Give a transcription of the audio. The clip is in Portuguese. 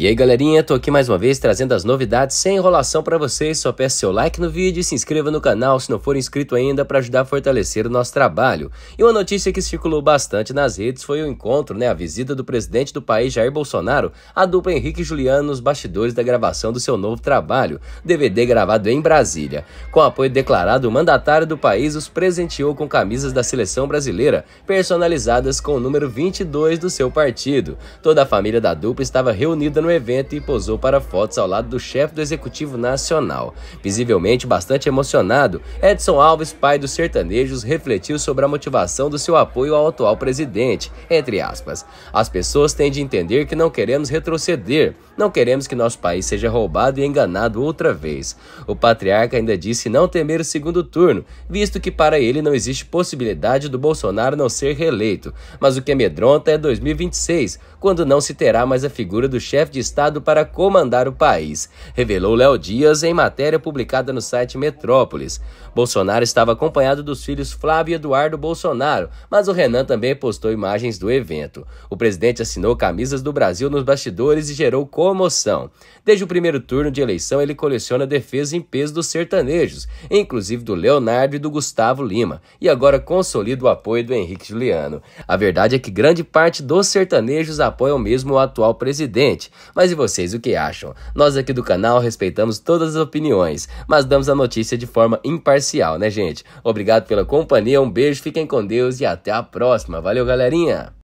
E aí galerinha, tô aqui mais uma vez trazendo as novidades sem enrolação para vocês, só peço seu like no vídeo e se inscreva no canal se não for inscrito ainda para ajudar a fortalecer o nosso trabalho. E uma notícia que circulou bastante nas redes foi o encontro, né, a visita do presidente do país Jair Bolsonaro à dupla Henrique e Juliano nos bastidores da gravação do seu novo trabalho, DVD gravado em Brasília. Com apoio declarado, o mandatário do país os presenteou com camisas da seleção brasileira, personalizadas com o número 22 do seu partido. Toda a família da dupla estava reunida no evento e posou para fotos ao lado do chefe do Executivo Nacional. Visivelmente bastante emocionado, Edson Alves, pai dos sertanejos, refletiu sobre a motivação do seu apoio ao atual presidente, entre aspas. As pessoas têm de entender que não queremos retroceder, não queremos que nosso país seja roubado e enganado outra vez. O patriarca ainda disse não temer o segundo turno, visto que para ele não existe possibilidade do Bolsonaro não ser reeleito. Mas o que amedronta é 2026, quando não se terá mais a figura do chefe de Estado para comandar o país, revelou Léo Dias em matéria publicada no site Metrópolis. Bolsonaro estava acompanhado dos filhos Flávio e Eduardo Bolsonaro, mas o Renan também postou imagens do evento. O presidente assinou camisas do Brasil nos bastidores e gerou comoção. Desde o primeiro turno de eleição, ele coleciona defesa em peso dos sertanejos, inclusive do Leonardo e do Gustavo Lima, e agora consolida o apoio do Henrique Juliano. A verdade é que grande parte dos sertanejos apoiam mesmo o atual presidente, mas e vocês, o que acham? Nós aqui do canal respeitamos todas as opiniões, mas damos a notícia de forma imparcial, né, gente? Obrigado pela companhia, um beijo, fiquem com Deus e até a próxima. Valeu, galerinha!